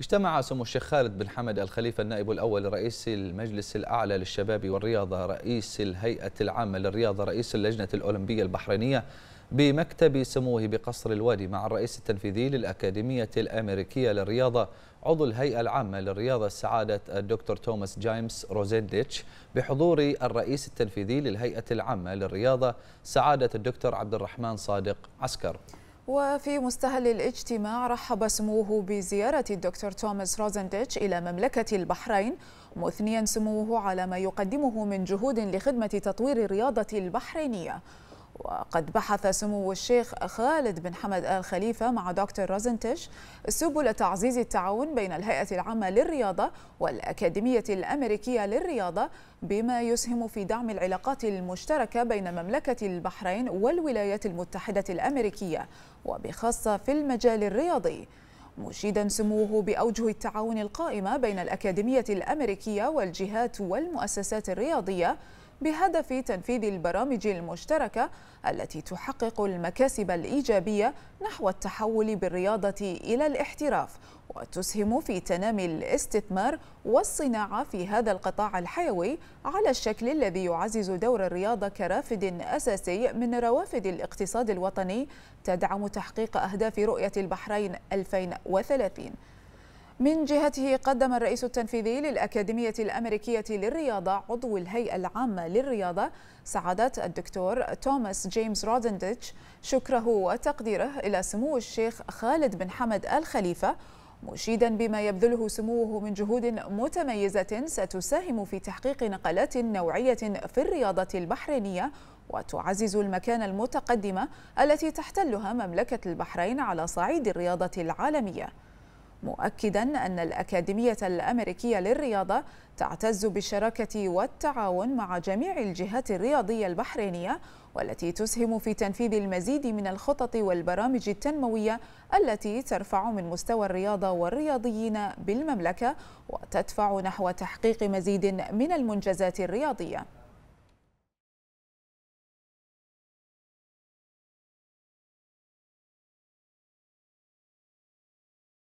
اجتمع سمو الشيخ خالد بن حمد الخليفة النائب الأول لرئيس المجلس الأعلى للشباب والرياضة رئيس الهيئة العامة للرياضة رئيس اللجنة الأولمبية البحرينية بمكتب سموه بقصر الوادي مع الرئيس التنفيذي للأكاديمية الأمريكية للرياضة عضو الهيئة العامة للرياضة سعادة الدكتور توماس جايمس روزينديتش بحضور الرئيس التنفيذي للهيئة العامة للرياضة سعادة الدكتور عبد الرحمن صادق عسكر وفي مستهل الاجتماع رحب سموه بزيارة الدكتور توماس روزنديتش إلى مملكة البحرين مثنيا سموه على ما يقدمه من جهود لخدمة تطوير الرياضة البحرينية وقد بحث سمو الشيخ خالد بن حمد آل خليفة مع دكتور روزنتش سبل تعزيز التعاون بين الهيئة العامة للرياضة والأكاديمية الأمريكية للرياضة بما يسهم في دعم العلاقات المشتركة بين مملكة البحرين والولايات المتحدة الأمريكية وبخاصة في المجال الرياضي مشيدا سموه بأوجه التعاون القائمة بين الأكاديمية الأمريكية والجهات والمؤسسات الرياضية بهدف تنفيذ البرامج المشتركة التي تحقق المكاسب الإيجابية نحو التحول بالرياضة إلى الاحتراف وتسهم في تنامي الاستثمار والصناعة في هذا القطاع الحيوي على الشكل الذي يعزز دور الرياضة كرافد أساسي من روافد الاقتصاد الوطني تدعم تحقيق أهداف رؤية البحرين 2030 من جهته قدم الرئيس التنفيذي للأكاديمية الأمريكية للرياضة عضو الهيئة العامة للرياضة سعادة الدكتور توماس جيمس رودنديتش شكره وتقديره إلى سمو الشيخ خالد بن حمد الخليفة مشيدا بما يبذله سموه من جهود متميزة ستساهم في تحقيق نقلات نوعية في الرياضة البحرينية وتعزز المكان المتقدمة التي تحتلها مملكة البحرين على صعيد الرياضة العالمية مؤكدا أن الأكاديمية الأمريكية للرياضة تعتز بالشراكة والتعاون مع جميع الجهات الرياضية البحرينية والتي تسهم في تنفيذ المزيد من الخطط والبرامج التنموية التي ترفع من مستوى الرياضة والرياضيين بالمملكة وتدفع نحو تحقيق مزيد من المنجزات الرياضية